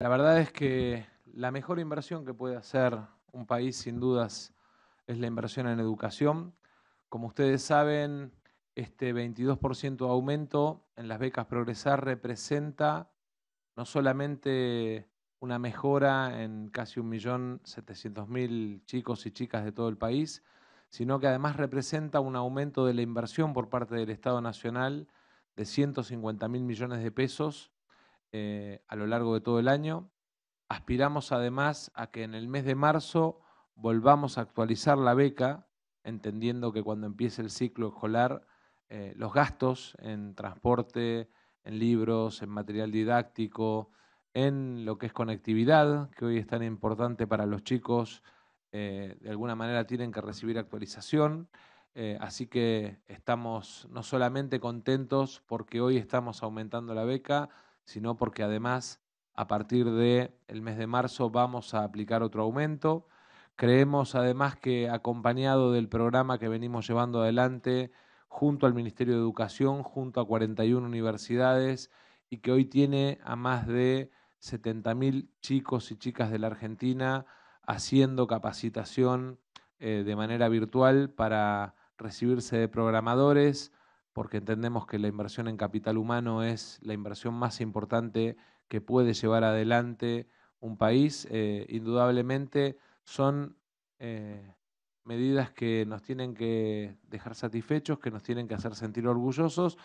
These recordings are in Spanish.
La verdad es que la mejor inversión que puede hacer un país, sin dudas, es la inversión en educación. Como ustedes saben, este 22% de aumento en las becas Progresar representa no solamente una mejora en casi 1.700.000 chicos y chicas de todo el país, sino que además representa un aumento de la inversión por parte del Estado Nacional de 150.000 millones de pesos eh, a lo largo de todo el año. Aspiramos además a que en el mes de marzo volvamos a actualizar la beca, entendiendo que cuando empiece el ciclo escolar, eh, los gastos en transporte, en libros, en material didáctico, en lo que es conectividad, que hoy es tan importante para los chicos, eh, de alguna manera tienen que recibir actualización. así que estamos no solamente contentos porque hoy estamos aumentando la beca, sino porque además a partir del el mes de marzo vamos a aplicar otro aumento. Creemos además que acompañado del programa que venimos llevando adelante junto al Ministerio de Educación, junto a 41 universidades y que hoy tiene a más de 70.000 chicos y chicas de la Argentina haciendo capacitación eh, de manera virtual para recibirse de programadores, porque entendemos que la inversión en capital humano es la inversión más importante que puede llevar adelante un país. Eh, indudablemente son eh, medidas que nos tienen que dejar satisfechos, que nos tienen que hacer sentir orgullosos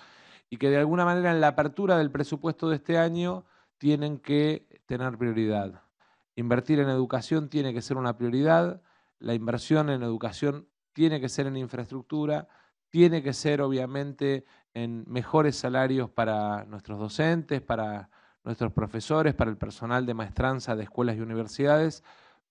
y que de alguna manera en la apertura del presupuesto de este año tienen que tener prioridad. Invertir en educación tiene que ser una prioridad, la inversión en educación tiene que ser en infraestructura, tiene que ser obviamente en mejores salarios para nuestros docentes, para nuestros profesores, para el personal de maestranza de escuelas y universidades,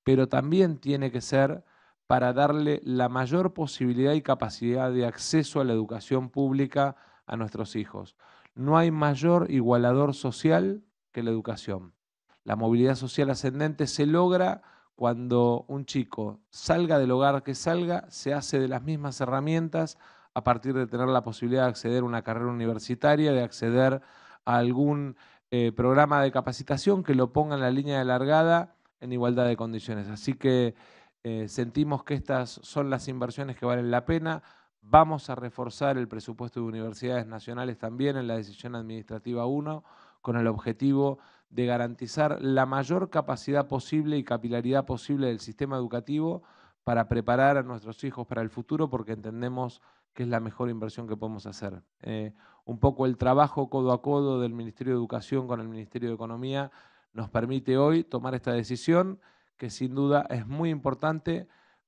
pero también tiene que ser para darle la mayor posibilidad y capacidad de acceso a la educación pública a nuestros hijos. No hay mayor igualador social que la educación. La movilidad social ascendente se logra cuando un chico salga del hogar que salga, se hace de las mismas herramientas a partir de tener la posibilidad de acceder a una carrera universitaria, de acceder a algún eh, programa de capacitación que lo ponga en la línea de largada en igualdad de condiciones. Así que eh, sentimos que estas son las inversiones que valen la pena. Vamos a reforzar el presupuesto de universidades nacionales también en la decisión administrativa 1 con el objetivo de garantizar la mayor capacidad posible y capilaridad posible del sistema educativo para preparar a nuestros hijos para el futuro porque entendemos que es la mejor inversión que podemos hacer. Eh, un poco el trabajo codo a codo del Ministerio de Educación con el Ministerio de Economía nos permite hoy tomar esta decisión que sin duda es muy importante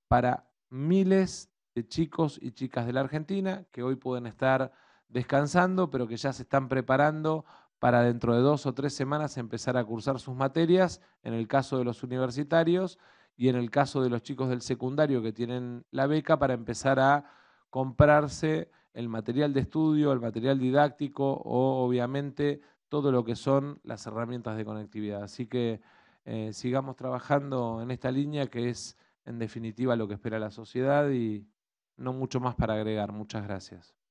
para miles de chicos y chicas de la Argentina que hoy pueden estar descansando, pero que ya se están preparando para dentro de dos o tres semanas empezar a cursar sus materias, en el caso de los universitarios, y en el caso de los chicos del secundario que tienen la beca para empezar a comprarse el material de estudio, el material didáctico o obviamente todo lo que son las herramientas de conectividad. Así que eh, sigamos trabajando en esta línea que es en definitiva lo que espera la sociedad y no mucho más para agregar. Muchas gracias.